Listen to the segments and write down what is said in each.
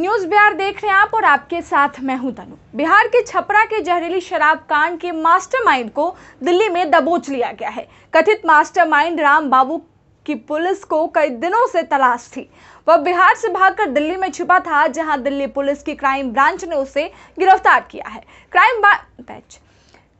news Bihar देख रहे हैं आप और आपके साथ मैं हूं तनु बिहार के छपरा के जहरीली शराब कांड के मास्टरमाइंड को दिल्ली में दबोच लिया गया है कथित मास्टरमाइंड राम बाबू की पुलिस को कई दिनों से तलाश थी वह बिहार से भागकर दिल्ली में छिपा था जहां दिल्ली पुलिस की क्राइम ब्रांच ने उसे गिरफ्तार किया है क्राइम बैच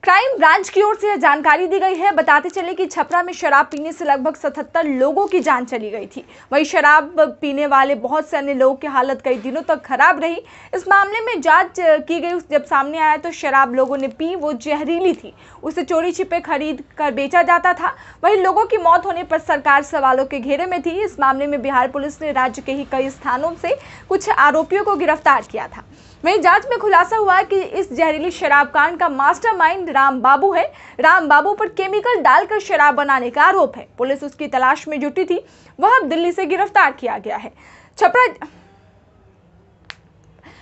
क्राइम ब्रांच की ओर से यह जानकारी दी गई है बताते चले कि छपरा में शराब पीने से लगभग 77 लोगों की जान चली गई थी वहीं शराब पीने वाले बहुत से अन्य लोगों की हालत कई दिनों तक खराब रही इस मामले में जांच की गई जब सामने आया तो शराब लोगों ने पी वो जहरीली थी उसे चोरी छिपे खरीद कर बेचा जाता था वहीं लोगों की मौत होने पर सरकार सवालों के घेरे में थी इस मामले में बिहार पुलिस ने राज्य के ही कई स्थानों से कुछ आरोपियों को गिरफ्तार किया था वहीं जांच में खुलासा हुआ कि इस जहरीली शराब कांड का मास्टरमाइंड राम बाबू है राम बाबू पर केमिकल डालकर शराब बनाने का आरोप है पुलिस उसकी तलाश में जुटी थी वह अब दिल्ली से गिरफ्तार किया गया है छपरा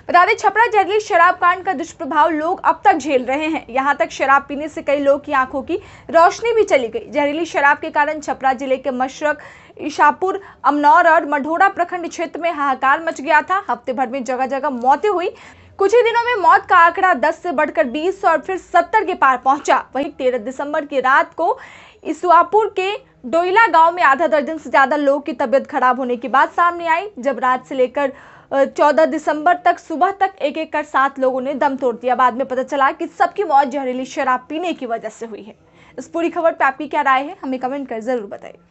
बता दें छपरा जहरीली शराब कांड का दुष्प्रभाव लोग अब तक झेल रहे हैं यहाँ तक शराब पीने से कई लोग की आंखों की रोशनी भी चली गई जहरीली शराब के कारण छपरा जिले के मशरक ईशापुर अमनौर और मढोड़ा प्रखंड क्षेत्र में हाहाकार मच गया था हफ्ते भर में जगह जगह मौतें हुई कुछ ही दिनों में मौत का आंकड़ा 10 से बढ़कर 20 और फिर 70 के पार पहुंचा वहीं 13 दिसंबर की रात को इसुआपुर के डोईला गांव में आधा दर्जन से ज़्यादा लोगों की तबीयत खराब होने की बात सामने आई जब रात से लेकर 14 दिसंबर तक सुबह तक एक एक कर सात लोगों ने दम तोड़ दिया बाद में पता चला कि सबकी मौत जहरीली शराब पीने की वजह से हुई है इस पूरी खबर पर आपकी क्या राय है हमें कमेंट कर ज़रूर बताइए